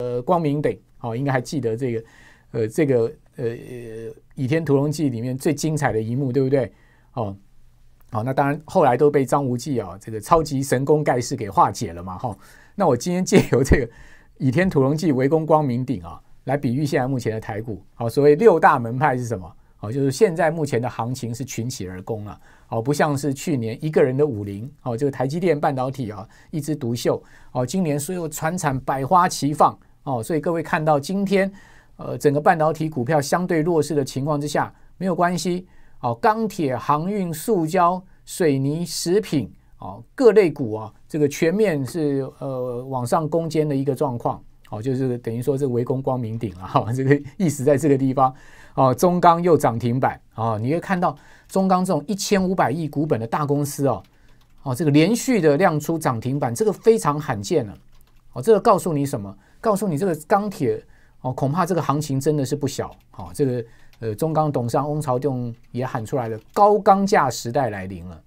呃，光明顶哦，应该还记得这个，呃，这个呃倚天屠龙记》里面最精彩的一幕，对不对？哦，好，那当然后来都被张无忌啊，这个超级神功盖世给化解了嘛，哈。那我今天借由这个《倚天屠龙记》围攻光明顶啊，来比喻现在目前的台股。好，所谓六大门派是什么？好，就是现在目前的行情是群起而攻了，好，不像是去年一个人的武林，好，这个台积电半导体啊一枝独秀，好，今年所有船产百花齐放。哦，所以各位看到今天，呃，整个半导体股票相对弱势的情况之下，没有关系。哦，钢铁、航运、塑胶、水泥、食品，哦，各类股啊，这个全面是呃往上攻坚的一个状况。哦，就是等于说这围攻光明顶了哈，这个意思在这个地方。哦，中钢又涨停板。哦，你会看到中钢这种一千五百亿股本的大公司哦，哦，这个连续的亮出涨停板，这个非常罕见了。哦，这个告诉你什么？告诉你这个钢铁哦，恐怕这个行情真的是不小。好，这个呃，中钢董事长翁朝栋也喊出来了，高钢价时代来临了。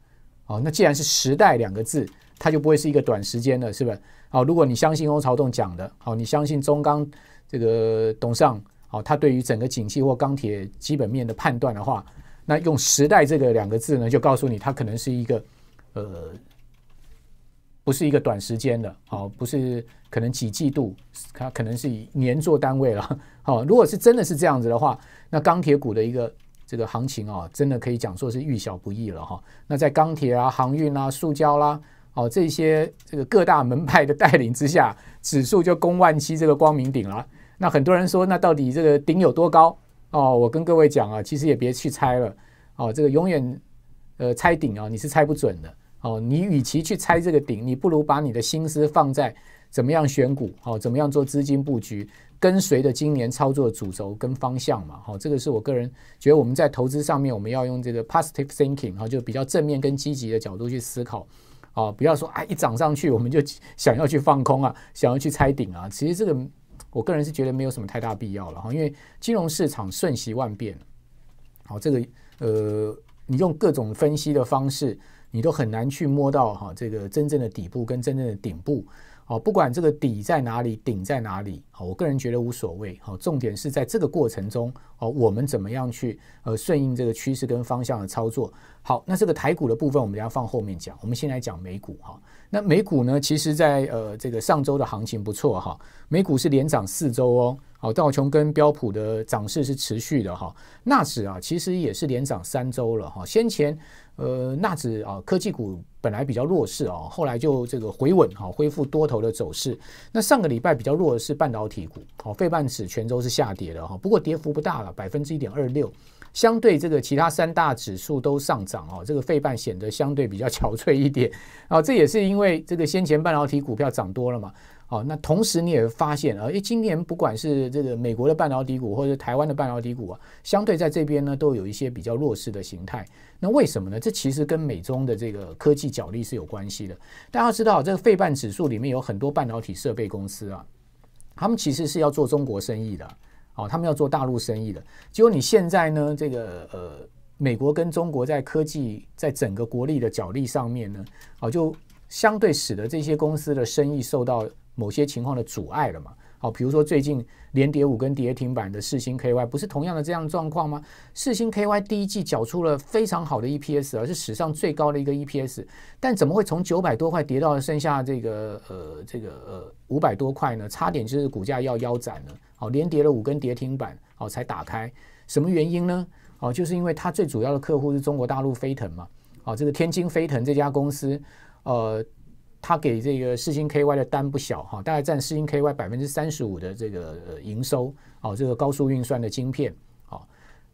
哦，那既然是时代两个字，它就不会是一个短时间的，是不是？哦，如果你相信翁朝栋讲的，哦，你相信中钢这个董事长，哦，他对于整个景气或钢铁基本面的判断的话，那用时代这个两个字呢，就告诉你它可能是一个呃。不是一个短时间的，好，不是可能几季度，它可能是以年做单位了。好，如果是真的是这样子的话，那钢铁股的一个这个行情啊，真的可以讲说是遇小不易了哈。那在钢铁啊、航运啊、塑胶啦，哦这些这个各大门派的带领之下，指数就攻万七这个光明顶了。那很多人说，那到底这个顶有多高？哦，我跟各位讲啊，其实也别去猜了。哦，这个永远呃猜顶啊，你是猜不准的。哦，你与其去猜这个顶，你不如把你的心思放在怎么样选股，好，怎么样做资金布局，跟随着今年操作的主轴跟方向嘛。好，这个是我个人觉得我们在投资上面，我们要用这个 positive thinking，然就比较正面跟积极的角度去思考啊，不要说啊一涨上去我们就想要去放空啊，想要去猜顶啊。其实这个我个人是觉得没有什么太大必要了哈，因为金融市场瞬息万变，好，这个呃，你用各种分析的方式。你都很难去摸到哈这个真正的底部跟真正的顶部，好，不管这个底在哪里，顶在哪里，好，我个人觉得无所谓，好，重点是在这个过程中，哦，我们怎么样去呃顺应这个趋势跟方向的操作，好，那这个台股的部分我们要放后面讲，我们先来讲美股哈，那美股呢，其实在呃这个上周的行情不错哈，美股是连涨四周哦。好，道琼跟标普的涨势是持续的哈，纳指啊其实也是连涨三周了哈。先前呃纳指啊科技股本来比较弱势啊，后来就这个回稳哈，恢复多头的走势。那上个礼拜比较弱的是半导体股，好，费半指全周是下跌的哈，不过跌幅不大了，百分之一点二六，相对这个其他三大指数都上涨哦，这个费半显得相对比较憔悴一点啊，这也是因为这个先前半导体股票涨多了嘛。哦，那同时你也发现啊，哎，今年不管是这个美国的半导体股，或者台湾的半导体股啊，相对在这边呢，都有一些比较弱势的形态。那为什么呢？这其实跟美中的这个科技角力是有关系的。大家知道，这个费半指数里面有很多半导体设备公司啊，他们其实是要做中国生意的，哦，他们要做大陆生意的。结果你现在呢，这个呃，美国跟中国在科技，在整个国力的角力上面呢，哦，就相对使得这些公司的生意受到。某些情况的阻碍了嘛？好，比如说最近连跌五根跌停板的四星 K Y 不是同样的这样状况吗？四星 K Y 第一季缴出了非常好的 EPS，而是史上最高的一个 EPS，但怎么会从九百多块跌到剩下这个呃这个呃五百多块呢？差点就是股价要腰斩了。好，连跌了五根跌停板，好才打开，什么原因呢？哦，就是因为它最主要的客户是中国大陆飞腾嘛。哦，这个天津飞腾这家公司，呃。他给这个四星 KY 的单不小哈，大概占四星 KY 百分之三十五的这个营收哦，这个高速运算的晶片哦，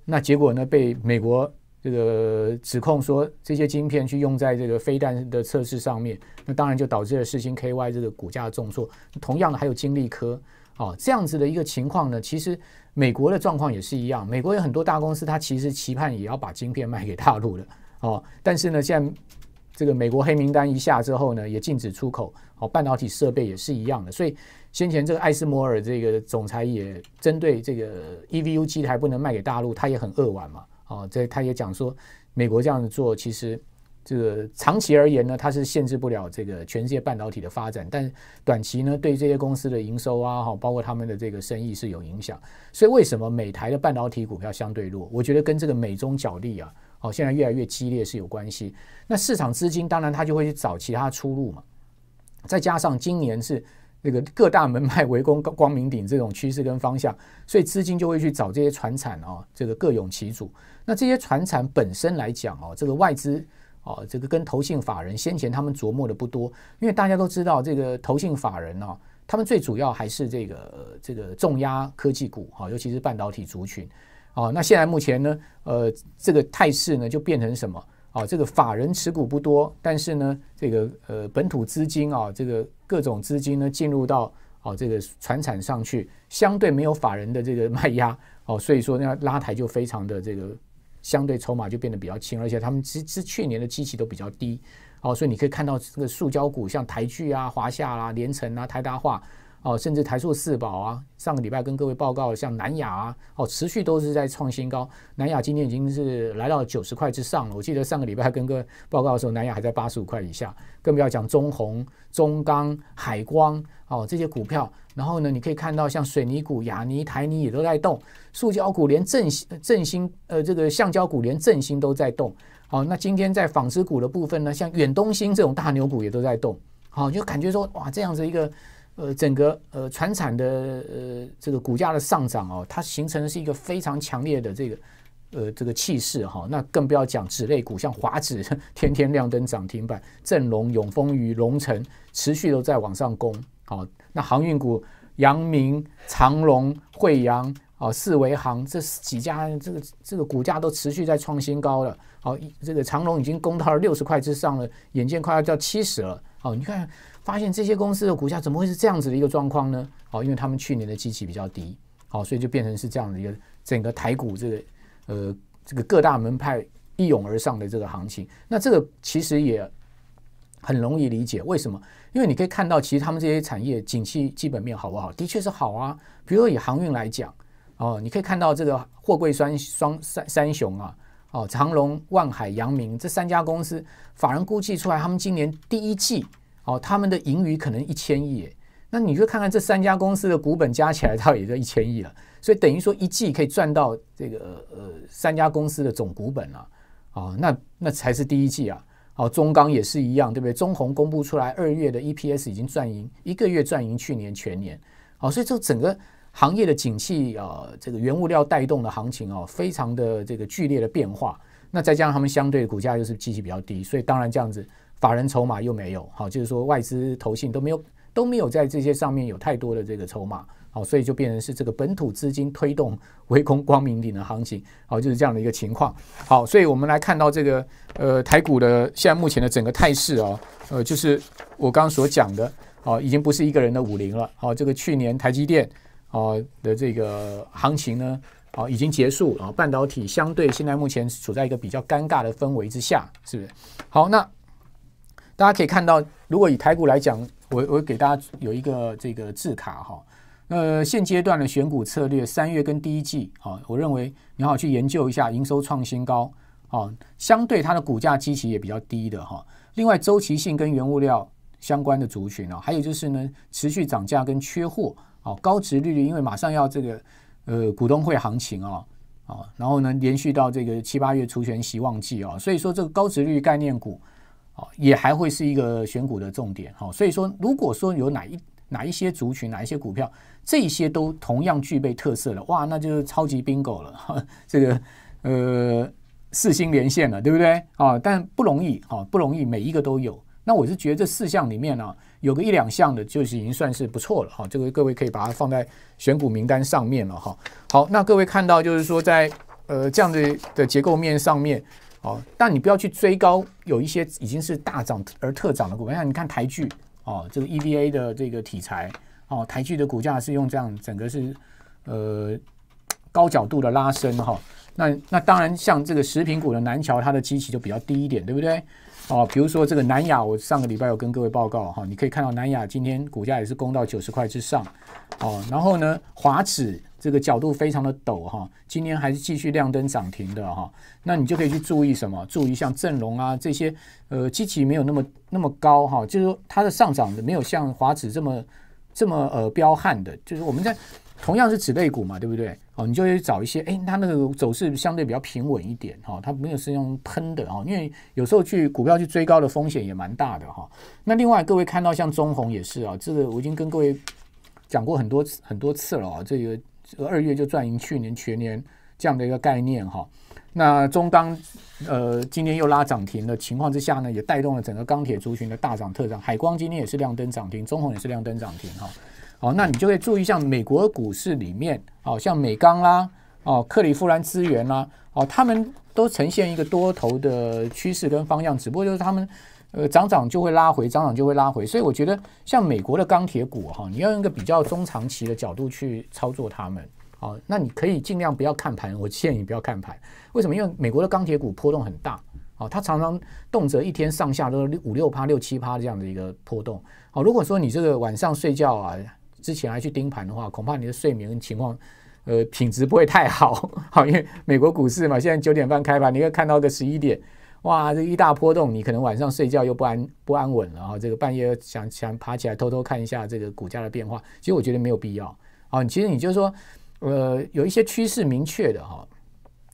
那结果呢被美国这个指控说这些晶片去用在这个飞弹的测试上面，那当然就导致了四星 KY 这个股价的重挫。同样的还有晶力科哦，这样子的一个情况呢，其实美国的状况也是一样，美国有很多大公司，它其实期盼也要把晶片卖给大陆的哦，但是呢，现在。这个美国黑名单一下之后呢，也禁止出口哦，半导体设备也是一样的。所以先前这个艾斯摩尔这个总裁也针对这个 e v u 机还不能卖给大陆，他也很扼腕嘛。哦，这他也讲说，美国这样子做，其实这个长期而言呢，它是限制不了这个全世界半导体的发展，但短期呢，对这些公司的营收啊，哈，包括他们的这个生意是有影响。所以为什么美台的半导体股票相对弱？我觉得跟这个美中角力啊。哦，现在越来越激烈是有关系。那市场资金当然他就会去找其他出路嘛。再加上今年是那个各大门派围攻光明顶这种趋势跟方向，所以资金就会去找这些船产哦。这个各有其主。那这些船产本身来讲哦，这个外资哦，这个跟投信法人先前他们琢磨的不多，因为大家都知道这个投信法人呢，他们最主要还是这个这个重压科技股哈，尤其是半导体族群。哦，那现在目前呢，呃，这个态势呢就变成什么？啊，这个法人持股不多，但是呢，这个呃本土资金啊，这个各种资金呢进入到啊这个船产上去，相对没有法人的这个卖压，哦，所以说呢拉抬就非常的这个相对筹码就变得比较轻，而且他们其实去年的机器都比较低，哦，所以你可以看到这个塑胶股像台剧啊、华夏啦、联城啊、台达化。哦，甚至台塑四宝啊，上个礼拜跟各位报告，像南亚啊，哦，持续都是在创新高。南亚今天已经是来到九十块之上了。我记得上个礼拜跟各位报告的时候，南亚还在八十五块以下，更不要讲中红、中钢、海光哦这些股票。然后呢，你可以看到像水泥股、亚泥、台泥也都在动，塑胶股连振兴、振兴呃这个橡胶股连振兴都在动。好，那今天在纺织股的部分呢，像远东新这种大牛股也都在动。好，就感觉说哇，这样子一个。呃，整个呃船产的呃这个股价的上涨哦，它形成的是一个非常强烈的这个呃这个气势哈。那更不要讲纸类股，像华指 天天亮灯涨停板，正隆、永丰、宇龙城持续都在往上攻。好，那航运股阳明、长隆、惠阳啊、四维航这几家这个这个股价都持续在创新高了。好，这个长龙已经攻到了六十块之上了，眼见快要到七十了。好，你看，发现这些公司的股价怎么会是这样子的一个状况呢？好，因为他们去年的基期比较低，好，所以就变成是这样的一个整个台股这个呃这个各大门派一涌而上的这个行情。那这个其实也很容易理解，为什么？因为你可以看到，其实他们这些产业景气基本面好不好？的确是好啊。比如说以航运来讲，哦，你可以看到这个货柜双双三三雄啊。哦，长隆、万海、扬名这三家公司，法人估计出来，他们今年第一季，哦，他们的盈余可能一千亿，那你就看看这三家公司的股本加起来，到也就一千亿了，所以等于说一季可以赚到这个呃三家公司的总股本了，啊，那那才是第一季啊，哦，中钢也是一样，对不对？中红公布出来，二月的 EPS 已经赚盈，一个月赚盈去年全年，哦，所以就整个。行业的景气啊，这个原物料带动的行情啊，非常的这个剧烈的变化。那再加上他们相对股价又是极其比较低，所以当然这样子，法人筹码又没有，好，就是说外资投信都没有都没有在这些上面有太多的这个筹码，好，所以就变成是这个本土资金推动唯恐光明顶的行情，好，就是这样的一个情况。好，所以我们来看到这个呃台股的现在目前的整个态势啊，呃，就是我刚刚所讲的，啊，已经不是一个人的武林了，好，这个去年台积电。啊的这个行情呢，啊已经结束啊。半导体相对现在目前处在一个比较尴尬的氛围之下，是不是？好，那大家可以看到，如果以台股来讲，我我给大家有一个这个字卡哈。那现阶段的选股策略，三月跟第一季啊，我认为你好去研究一下营收创新高啊，相对它的股价基期也比较低的哈。另外，周期性跟原物料相关的族群啊，还有就是呢，持续涨价跟缺货。哦，高值利率，因为马上要这个呃股东会行情啊，啊，然后呢，连续到这个七八月除权席旺季啊，所以说这个高值率概念股啊，也还会是一个选股的重点好，所以说，如果说有哪一哪一些族群，哪一些股票，这些都同样具备特色的，哇，那就是超级 bingo 了，这个呃四星连线了，对不对啊？但不容易啊，不容易，每一个都有。那我是觉得这四项里面呢，有个一两项的，就是已经算是不错了哈。这个各位可以把它放在选股名单上面了哈。好，那各位看到就是说在呃这样的的结构面上面，哦，但你不要去追高，有一些已经是大涨而特涨的股票，像你看台剧哦，这个 EVA 的这个题材哦，台剧的股价是用这样整个是呃高角度的拉升哈。那那当然像这个食品股的南桥，它的基期就比较低一点，对不对？哦，比如说这个南亚，我上个礼拜有跟各位报告哈，你可以看到南亚今天股价也是攻到九十块之上，哦，然后呢，华指这个角度非常的陡哈，今天还是继续亮灯涨停的哈，那你就可以去注意什么？注意像振荣啊这些，呃，积极没有那么那么高哈，就是说它的上涨的没有像华指这么这么呃彪悍的，就是我们在同样是指类股嘛，对不对？哦，你就会找一些，哎，它那个走势相对比较平稳一点，哈，它没有是用喷的，哈，因为有时候去股票去追高的风险也蛮大的，哈。那另外各位看到像中红也是啊，这个我已经跟各位讲过很多次很多次了啊，这个二月就赚赢去年全年这样的一个概念，哈。那中钢呃今天又拉涨停的情况之下呢，也带动了整个钢铁族群的大涨特涨，海光今天也是亮灯涨停，中红也是亮灯涨停，哈。哦，那你就会注意像美国股市里面，好像美钢啦，哦，克利夫兰资源啦，哦，他们都呈现一个多头的趋势跟方向，只不过就是他们，呃，涨涨就会拉回，涨涨就会拉回。所以我觉得像美国的钢铁股哈，你要用一个比较中长期的角度去操作它们。哦，那你可以尽量不要看盘，我建议你不要看盘。为什么？因为美国的钢铁股波动很大，哦，它常常动辄一天上下都是五六趴、六七趴这样的一个波动。哦，如果说你这个晚上睡觉啊，之前还去盯盘的话，恐怕你的睡眠情况，呃，品质不会太好，好，因为美国股市嘛，现在九点半开盘，你会看到个十一点，哇，这一大波动，你可能晚上睡觉又不安不安稳了哈。这个半夜想想爬起来偷偷看一下这个股价的变化，其实我觉得没有必要啊。其实你就是说，呃，有一些趋势明确的哈，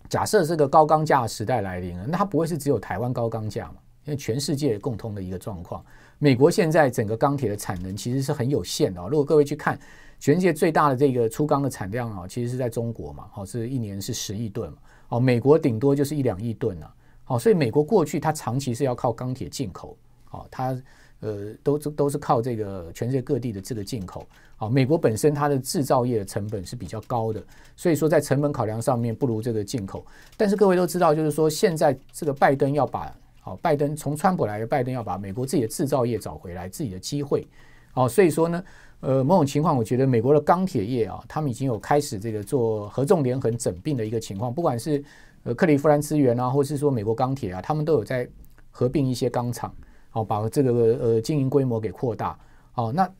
假设这个高钢价时代来临了，那它不会是只有台湾高钢价嘛，因为全世界共通的一个状况。美国现在整个钢铁的产能其实是很有限的。如果各位去看全世界最大的这个粗钢的产量啊，其实是在中国嘛，好是一年是十亿吨，哦，美国顶多就是一两亿吨了。好，所以美国过去它长期是要靠钢铁进口，好，它呃都都是靠这个全世界各地的这个进口。好，美国本身它的制造业的成本是比较高的，所以说在成本考量上面不如这个进口。但是各位都知道，就是说现在这个拜登要把。好，拜登从川普来，拜登要把美国自己的制造业找回来，自己的机会。好，所以说呢，呃，某种情况，我觉得美国的钢铁业啊，他们已经有开始这个做合纵连横整并的一个情况。不管是呃克利夫兰资源啊，或是说美国钢铁啊，他们都有在合并一些钢厂，好，把这个呃经营规模给扩大。好，那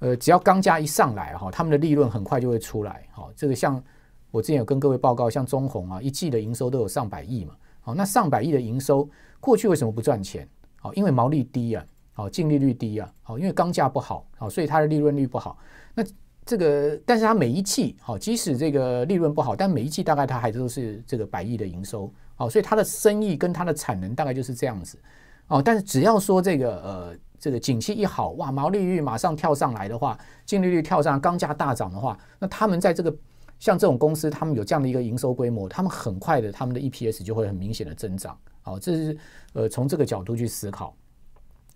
呃只要钢价一上来哈，他们的利润很快就会出来。好，这个像我之前有跟各位报告，像中红啊，一季的营收都有上百亿嘛。好，那上百亿的营收。过去为什么不赚钱？哦，因为毛利低啊，哦，净利率低啊，哦，因为钢价不好，哦，所以它的利润率不好。那这个，但是它每一季，哦，即使这个利润不好，但每一季大概它还都是这个百亿的营收，哦，所以它的生意跟它的产能大概就是这样子，哦，但是只要说这个，呃，这个景气一好，哇，毛利率马上跳上来的话，净利率跳上，钢价大涨的话，那他们在这个。像这种公司，他们有这样的一个营收规模，他们很快的，他们的 EPS 就会很明显的增长。好，这是呃从这个角度去思考。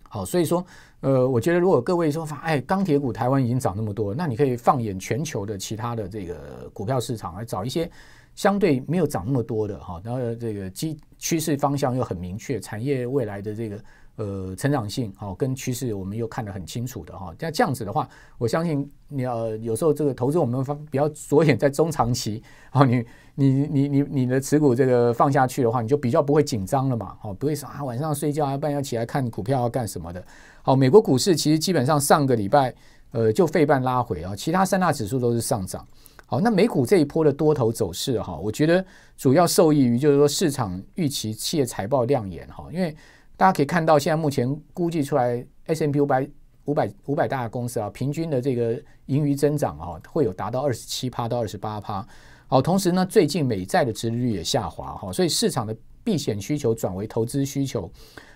好，所以说呃，我觉得如果各位说，哎，钢铁股台湾已经涨那么多，那你可以放眼全球的其他的这个股票市场，来找一些相对没有涨那么多的哈，然后这个基趋势方向又很明确，产业未来的这个。呃，成长性哈跟趋势，我们又看得很清楚的哈。那这样子的话，我相信你要有时候这个投资，我们方比较着眼在中长期哦你你你你你的持股这个放下去的话，你就比较不会紧张了嘛，哦，不会说啊晚上睡觉啊，不然要起来看股票要干什么的。好，美国股市其实基本上上个礼拜呃就费半拉回啊，其他三大指数都是上涨。好，那美股这一波的多头走势哈，我觉得主要受益于就是说市场预期企业财报亮眼哈，因为。大家可以看到，现在目前估计出来，S M P 五百五百五百大公司啊，平均的这个盈余增长啊，会有达到二十七到二十八%。好，同时呢，最近美债的值率也下滑哈，所以市场的避险需求转为投资需求。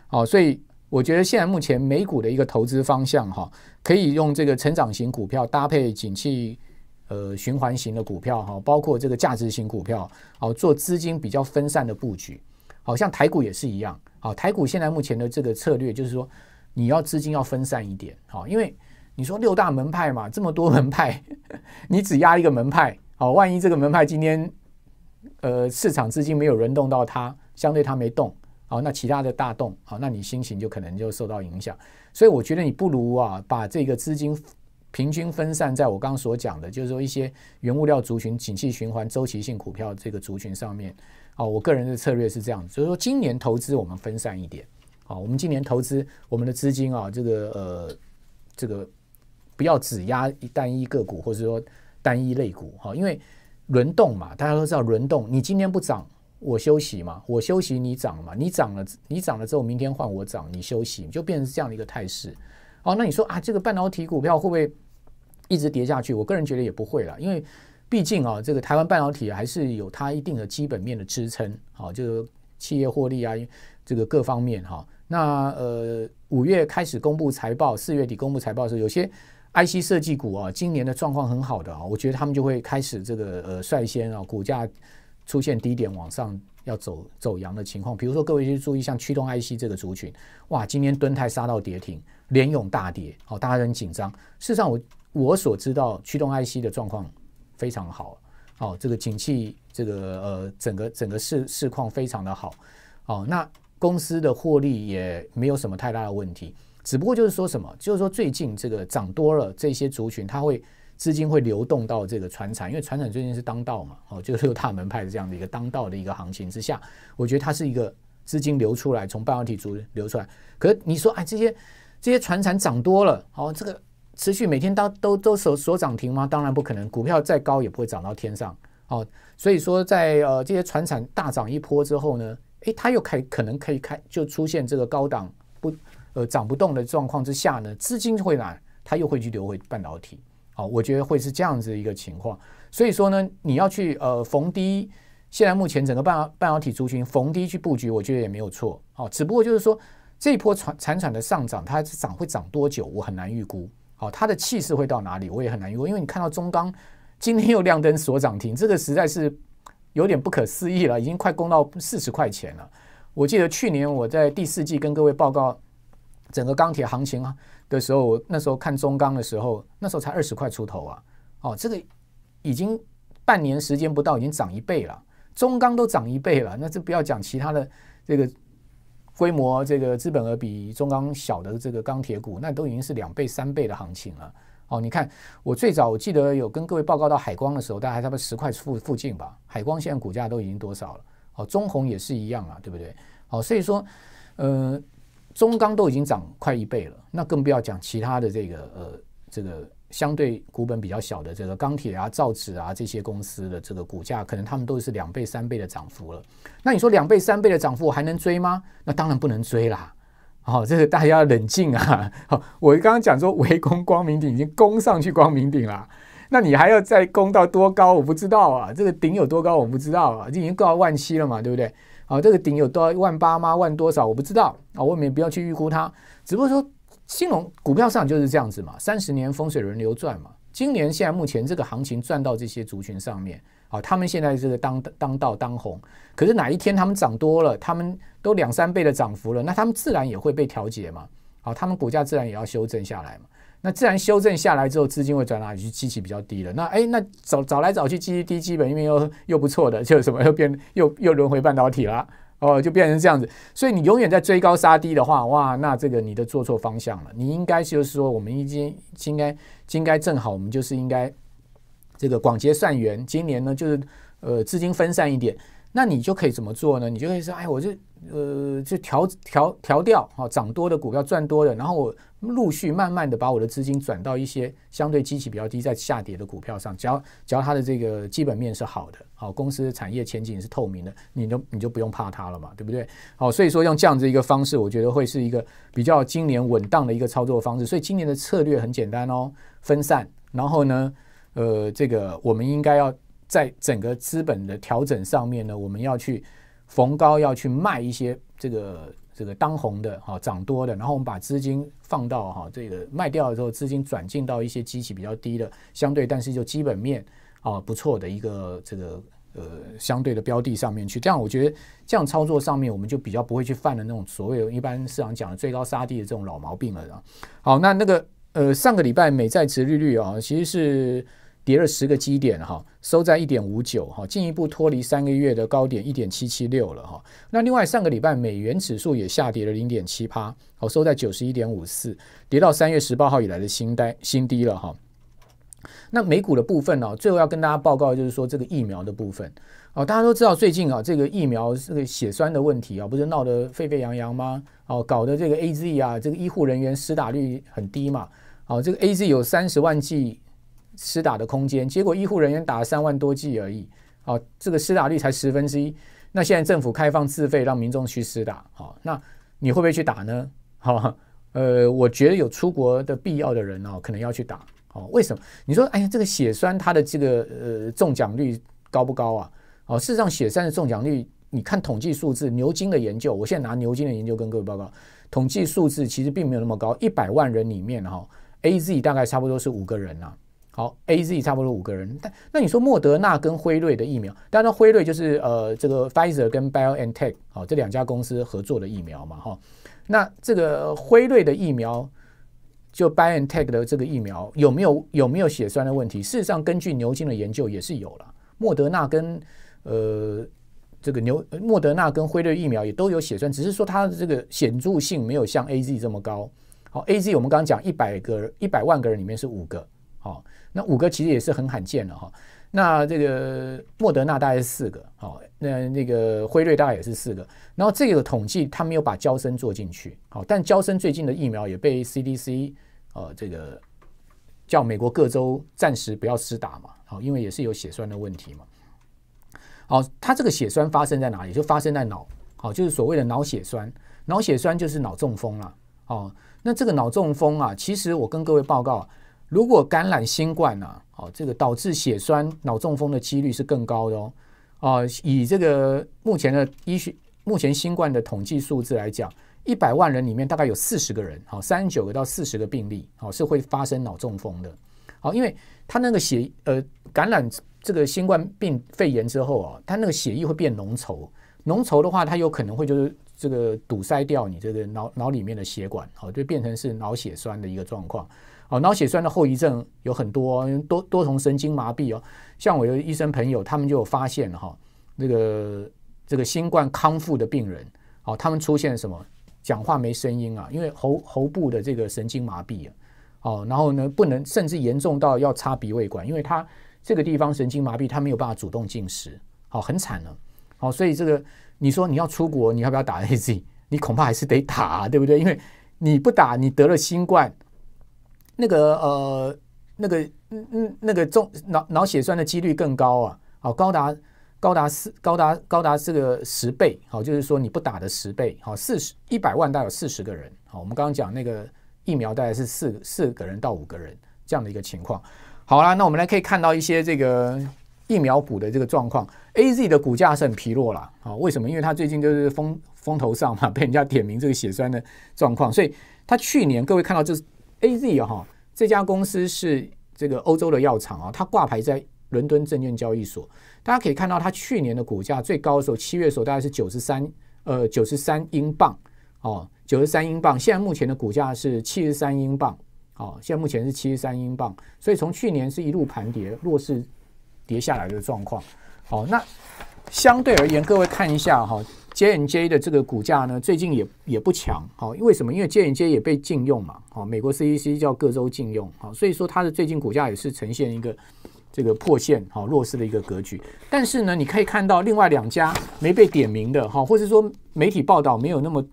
好，所以我觉得现在目前美股的一个投资方向哈，可以用这个成长型股票搭配景气呃循环型的股票哈，包括这个价值型股票，好做资金比较分散的布局。好像台股也是一样。好，台股现在目前的这个策略就是说，你要资金要分散一点，好，因为你说六大门派嘛，这么多门派，你只压一个门派，好，万一这个门派今天，呃，市场资金没有轮动到它，相对它没动，好，那其他的大动，好，那你心情就可能就受到影响，所以我觉得你不如啊，把这个资金平均分散在我刚刚所讲的，就是说一些原物料族群、景气循环、周期性股票这个族群上面。哦，我个人的策略是这样子，所以说今年投资我们分散一点，啊，我们今年投资我们的资金啊，这个呃，这个不要只压一单一个股，或者说单一类股，哈，因为轮动嘛，大家都知道轮动，你今天不涨，我休息嘛，我休息你涨嘛，你涨了，你涨了之后明天换我涨，你休息，就变成这样的一个态势，好，那你说啊，这个半导体股票会不会一直跌下去？我个人觉得也不会了，因为。毕竟啊，这个台湾半导体还是有它一定的基本面的支撑，好，就个企业获利啊，这个各方面哈。那呃，五月开始公布财报，四月底公布财报的时候，有些 IC 设计股啊，今年的状况很好的啊，我觉得他们就会开始这个呃率先啊，股价出现低点往上要走走阳的情况。比如说各位去注意，像驱动 IC 这个族群，哇，今天蹲台杀到跌停，连勇大跌，好，大家很紧张。事实上，我我所知道驱动 IC 的状况。非常好，哦，这个景气，这个呃，整个整个市市况非常的好，哦，那公司的获利也没有什么太大的问题，只不过就是说什么，就是说最近这个涨多了，这些族群它会资金会流动到这个船产，因为船产最近是当道嘛，哦，就是六大门派的这样的一个当道的一个行情之下，我觉得它是一个资金流出来，从半导体族流出来，可你说哎，这些这些船产涨多了，哦，这个。持续每天都都都所所涨停吗？当然不可能，股票再高也不会涨到天上哦。所以说，在呃这些船产大涨一波之后呢，诶，它又开可能可以开就出现这个高档不呃涨不动的状况之下呢，资金会哪它又会去流回半导体哦，我觉得会是这样子一个情况。所以说呢，你要去呃逢低，现在目前整个半半导体族群逢低去布局，我觉得也没有错哦，只不过就是说这一波船产产的上涨，它涨会涨多久，我很难预估。哦，它的气势会到哪里？我也很难预估，因为你看到中钢今天又亮灯所涨停，这个实在是有点不可思议了，已经快攻到四十块钱了。我记得去年我在第四季跟各位报告整个钢铁行情的时候，那时候看中钢的时候，那时候才二十块出头啊。哦，这个已经半年时间不到，已经涨一倍了。中钢都涨一倍了，那这不要讲其他的这个。规模这个资本额比中钢小的这个钢铁股，那都已经是两倍三倍的行情了。哦，你看，我最早我记得有跟各位报告到海光的时候，大概差不多十块附附近吧。海光现在股价都已经多少了？哦，中红也是一样啊，对不对？哦，所以说，呃，中钢都已经涨快一倍了，那更不要讲其他的这个呃这个。相对股本比较小的这个钢铁啊、造纸啊这些公司的这个股价，可能他们都是两倍、三倍的涨幅了。那你说两倍、三倍的涨幅，我还能追吗？那当然不能追啦！好，这个大家要冷静啊！好、我刚刚讲说围攻光明顶已经攻上去光明顶了，那你还要再攻到多高？我不知道啊，这个顶有多高我不知道啊，这已经到万七了嘛，对不对？好，这个顶有多万八吗？万多少？我不知道啊，我没不要去预估它，只不过说。金融股票上就是这样子嘛，三十年风水轮流转嘛。今年现在目前这个行情转到这些族群上面，啊，他们现在这个当当道当红，可是哪一天他们涨多了，他们都两三倍的涨幅了，那他们自然也会被调节嘛，啊，他们股价自然也要修正下来嘛。那自然修正下来之后，资金会转哪里？去？机器比较低了。那哎，那找找来找去基器低，基本因为又又不错的，就什么又变又又轮回半导体了。哦，就变成这样子，所以你永远在追高杀低的话，哇，那这个你的做错方向了。你应该就是说，我们已经应该应该正好，我们就是应该这个广结善缘。今年呢，就是呃资金分散一点，那你就可以怎么做呢？你就可以说，哎，我就呃就调调调掉哦、涨多的股票赚多的，然后我。陆续慢慢的把我的资金转到一些相对机器比较低、在下跌的股票上，只要只要它的这个基本面是好的，好公司、产业前景是透明的，你就你就不用怕它了嘛，对不对？好，所以说用这样子一个方式，我觉得会是一个比较今年稳当的一个操作方式。所以今年的策略很简单哦，分散。然后呢，呃，这个我们应该要在整个资本的调整上面呢，我们要去逢高要去卖一些这个。这个当红的哈涨多的，然后我们把资金放到哈这个卖掉的时候，资金转进到一些基期比较低的相对，但是就基本面啊不错的一个这个呃相对的标的上面去，这样我觉得这样操作上面我们就比较不会去犯了那种所谓一般市场讲的最高杀低的这种老毛病了啊。好，那那个呃上个礼拜美债值利率啊其实是。跌了十个基点，哈，收在一点五九，哈，进一步脱离三个月的高点一点七七六了，哈。那另外上个礼拜美元指数也下跌了零点七八，好，收在九十一点五四，跌到三月十八号以来的新低，新低了，哈。那美股的部分呢，最后要跟大家报告，就是说这个疫苗的部分，哦，大家都知道最近啊，这个疫苗这个血栓的问题啊，不是闹得沸沸扬扬吗？哦，搞得这个 A Z 啊，这个医护人员施打率很低嘛，哦，这个 A Z 有三十万剂。施打的空间，结果医护人员打了三万多剂而已，好，这个施打率才十分之一。那现在政府开放自费，让民众去施打，好，那你会不会去打呢？好，呃，我觉得有出国的必要的人哦，可能要去打。哦，为什么？你说，哎呀，这个血栓它的这个呃中奖率高不高啊？哦，事实上血栓的中奖率，你看统计数字，牛津的研究，我现在拿牛津的研究跟各位报告，统计数字其实并没有那么高，一百万人里面哈，A Z 大概差不多是五个人呐。好，A Z 差不多五个人，但那你说莫德纳跟辉瑞的疫苗，当然辉瑞就是呃这个 f i z e r 跟 BioNTech 好这两家公司合作的疫苗嘛哈，那这个辉瑞的疫苗就 BioNTech 的这个疫苗有没有有没有血栓的问题？事实上，根据牛津的研究也是有了，莫德纳跟呃这个牛莫德纳跟辉瑞疫苗也都有血栓，只是说它的这个显著性没有像 A Z 这么高。好，A Z 我们刚刚讲一百个一百万个人里面是五个好。那五个其实也是很罕见了哈，那这个莫德纳大概是四个，好，那那个辉瑞大概也是四个，然后这个统计他没有把焦生做进去，好，但焦生最近的疫苗也被 CDC 呃这个叫美国各州暂时不要施打嘛，好，因为也是有血栓的问题嘛，好，它这个血栓发生在哪里？就发生在脑，好，就是所谓的脑血栓，脑血栓就是脑中风了，好，那这个脑中风啊，其实我跟各位报告。如果感染新冠呢？哦，这个导致血栓、脑中风的几率是更高的哦。哦，以这个目前的医学、目前新冠的统计数字来讲，一百万人里面大概有四十个人，哦，三十九个到四十个病例，哦，是会发生脑中风的。哦，因为他那个血，呃，感染这个新冠病肺炎之后啊，他那个血液会变浓稠，浓稠的话，他有可能会就是这个堵塞掉你这个脑脑里面的血管，哦，就变成是脑血栓的一个状况。哦，脑血栓的后遗症有很多，多多重神经麻痹哦。像我有医生朋友，他们就有发现哈，那个这个新冠康复的病人，哦，他们出现什么讲话没声音啊？因为喉喉部的这个神经麻痹啊，哦，然后呢，不能，甚至严重到要插鼻胃管，因为他这个地方神经麻痹，他没有办法主动进食，好，很惨了。好，所以这个你说你要出国，你要不要打 A Z？你恐怕还是得打，对不对？因为你不打，你得了新冠。那个呃，那个嗯嗯，那个中脑脑血栓的几率更高啊，好，高达高达四高达高达这个十倍，好，就是说你不打的十倍，好，四十一百万大概有四十个人，好，我们刚刚讲那个疫苗大概是四四个人到五个人这样的一个情况。好啦，那我们来可以看到一些这个疫苗股的这个状况，A Z 的股价是很疲弱啦，啊，为什么？因为它最近就是风风头上嘛，被人家点名这个血栓的状况，所以它去年各位看到就是。A Z 啊，哈，这家公司是这个欧洲的药厂啊，它挂牌在伦敦证券交易所。大家可以看到，它去年的股价最高的时候，七月的时候大概是九十三，呃，九十三英镑哦，九十三英镑。现在目前的股价是七十三英镑哦，现在目前是七十三英镑。所以从去年是一路盘跌弱势跌下来的状况。好，那相对而言，各位看一下哈。J&J 的这个股价呢，最近也也不强，好，因为什么？因为 J&J 也被禁用嘛，好，美国 c E c 叫各州禁用，好，所以说它的最近股价也是呈现一个这个破线，好，弱势的一个格局。但是呢，你可以看到另外两家没被点名的，哈，或者说媒体报道没有那么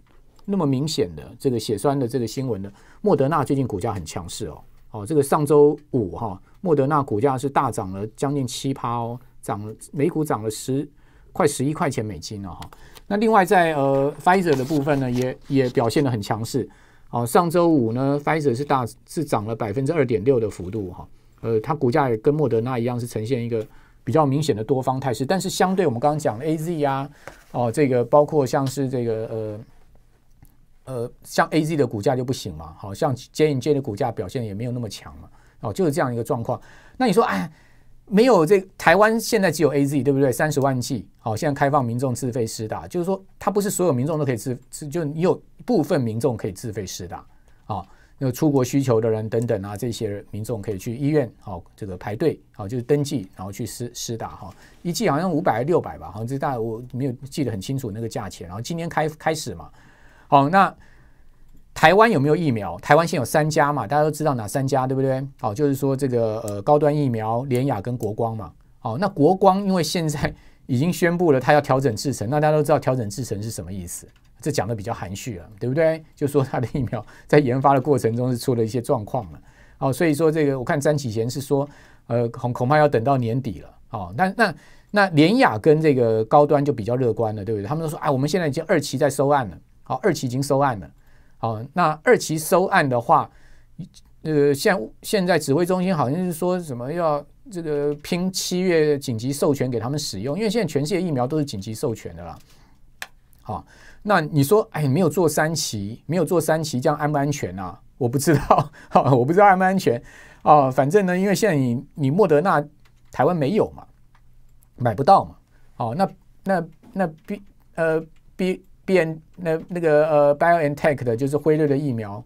那么明显的这个血栓的这个新闻的，莫德纳最近股价很强势哦，哦，这个上周五哈，莫德纳股价是大涨了将近七趴哦，涨了每股涨了十，快十一块钱美金了哈。那另外在呃，Fiser 的部分呢，也也表现的很强势，哦，上周五呢，Fiser 是大是涨了百分之二点六的幅度哈，呃，它股价也跟莫德纳一样是呈现一个比较明显的多方态势，但是相对我们刚刚讲的 AZ 啊，哦，这个包括像是这个呃呃，像 AZ 的股价就不行嘛，好像 JNJ 的股价表现也没有那么强嘛，哦，就是这样一个状况，那你说哎？没有这台湾现在只有 A Z 对不对？三十万剂，好，现在开放民众自费施打，就是说它不是所有民众都可以自自，就你有部分民众可以自费施打，啊，那出国需求的人等等啊，这些民众可以去医院，好，这个排队，好，就是登记，然后去施施打哈，一剂好像五百六百吧，好像这大我没有记得很清楚那个价钱，然后今天开开始嘛，好那。台湾有没有疫苗？台湾现有三家嘛，大家都知道哪三家，对不对？好，就是说这个呃高端疫苗联雅跟国光嘛。好，那国光因为现在已经宣布了，它要调整制程，大家都知道调整制程是什么意思？这讲的比较含蓄了，对不对？就说它的疫苗在研发的过程中是出了一些状况了。好，所以说这个我看詹启贤是说，呃恐恐怕要等到年底了。好，那那那联雅跟这个高端就比较乐观了，对不对？他们都说啊，我们现在已经二期在收案了。好，二期已经收案了。哦，那二期收案的话，呃，现现在指挥中心好像是说什么要这个拼七月紧急授权给他们使用，因为现在全世界疫苗都是紧急授权的啦。好，那你说，哎，没有做三期，没有做三期，这样安不安全啊？我不知道，我不知道安不安全啊。反正呢，因为现在你你莫德纳台湾没有嘛，买不到嘛。哦，那那那 B 呃 B。b 那那个呃 bio n tech 的就是辉瑞的疫苗，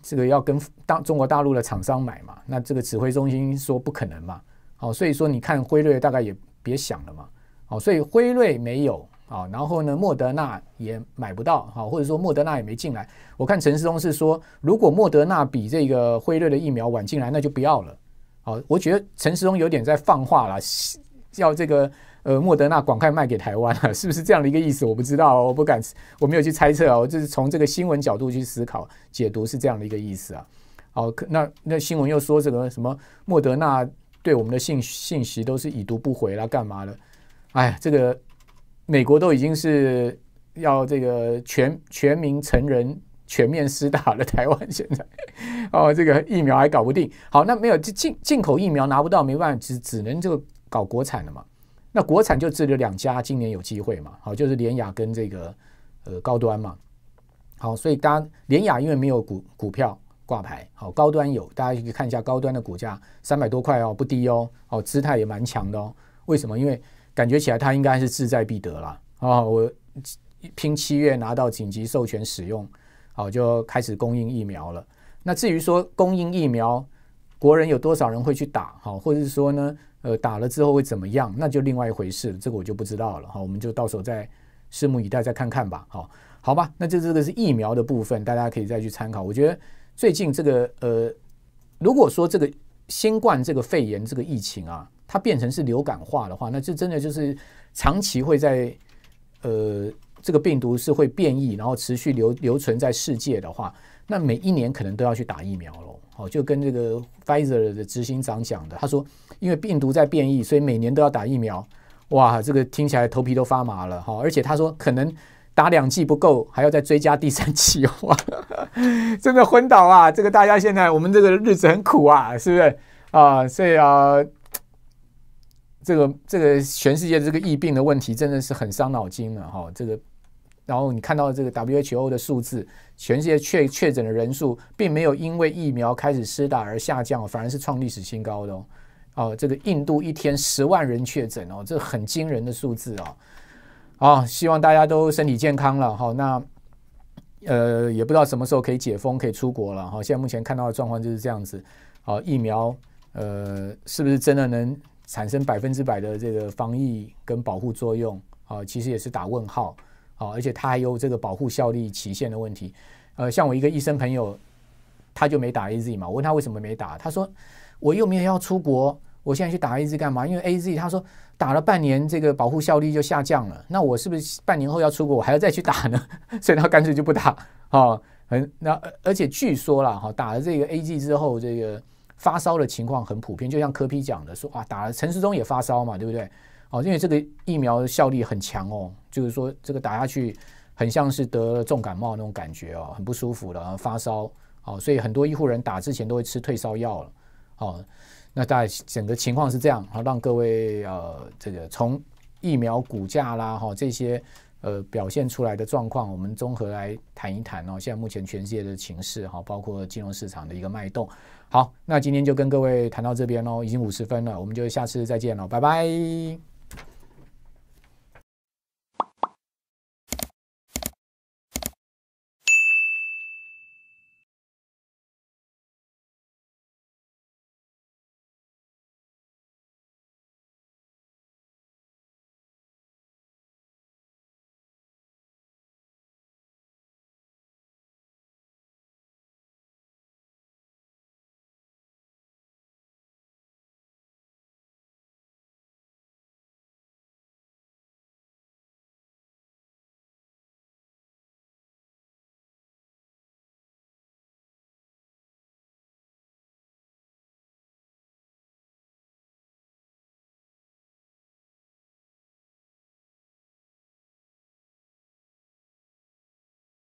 这个要跟当中国大陆的厂商买嘛，那这个指挥中心说不可能嘛，哦，所以说你看辉瑞大概也别想了嘛，哦，所以辉瑞没有啊，然后呢，莫德纳也买不到哈，或者说莫德纳也没进来，我看陈思忠是说，如果莫德纳比这个辉瑞的疫苗晚进来，那就不要了，好，我觉得陈思忠有点在放话了，要这个。呃，莫德纳赶快卖给台湾了，是不是这样的一个意思？我不知道，我不敢，我没有去猜测啊。我就是从这个新闻角度去思考解读，是这样的一个意思啊。好，那那新闻又说这个什么莫德纳对我们的信信息都是已读不回了，干嘛了？哎，这个美国都已经是要这个全全民成人全面施打了，台湾现在 哦，这个疫苗还搞不定。好，那没有进进口疫苗拿不到，没办法，只只能就搞国产的嘛。那国产就只有两家，今年有机会嘛？好，就是联雅跟这个呃高端嘛。好，所以大家联雅因为没有股股票挂牌，好高端有，大家可以看一下高端的股价三百多块哦，不低哦，好姿态也蛮强的哦。为什么？因为感觉起来它应该是志在必得了啊！我拼七月拿到紧急授权使用，好就开始供应疫苗了。那至于说供应疫苗，国人有多少人会去打？好，或者是说呢？呃，打了之后会怎么样？那就另外一回事，这个我就不知道了哈。我们就到时候再拭目以待，再看看吧。好，好吧，那这这个是疫苗的部分，大家可以再去参考。我觉得最近这个呃，如果说这个新冠这个肺炎这个疫情啊，它变成是流感化的话，那这真的就是长期会在呃，这个病毒是会变异，然后持续留留存在世界的话，那每一年可能都要去打疫苗喽。哦，就跟这个 Pfizer 的执行长讲的，他说，因为病毒在变异，所以每年都要打疫苗。哇，这个听起来头皮都发麻了哈。而且他说，可能打两剂不够，还要再追加第三剂。哇，真的昏倒啊！这个大家现在我们这个日子很苦啊，是不是啊？所以啊，这个这个全世界这个疫病的问题，真的是很伤脑筋了哈。这个。然后你看到这个 WHO 的数字，全世界确确诊的人数并没有因为疫苗开始施打而下降，反而是创历史新高的哦。哦，这个印度一天十万人确诊哦，这很惊人的数字哦。啊，希望大家都身体健康了好，那呃，也不知道什么时候可以解封、可以出国了好，现在目前看到的状况就是这样子。好，疫苗呃，是不是真的能产生百分之百的这个防疫跟保护作用？啊，其实也是打问号。哦，而且它还有这个保护效力期限的问题。呃，像我一个医生朋友，他就没打 A Z 嘛。我问他为什么没打，他说我又没有要出国，我现在去打 A Z 干嘛？因为 A Z 他说打了半年，这个保护效力就下降了。那我是不是半年后要出国，我还要再去打呢？所以他干脆就不打。哈，很那而且据说了哈，打了这个 A Z 之后，这个发烧的情况很普遍。就像科比讲的说啊，打了陈时忠也发烧嘛，对不对？哦，因为这个疫苗效力很强哦，就是说这个打下去很像是得了重感冒那种感觉哦，很不舒服的，发烧哦，所以很多医护人打之前都会吃退烧药了。哦，那大概整个情况是这样。好，让各位呃，这个从疫苗股价啦哈这些呃表现出来的状况，我们综合来谈一谈哦。现在目前全世界的情势哈，包括金融市场的一个脉动。好，那今天就跟各位谈到这边哦，已经五十分了，我们就下次再见了，拜拜。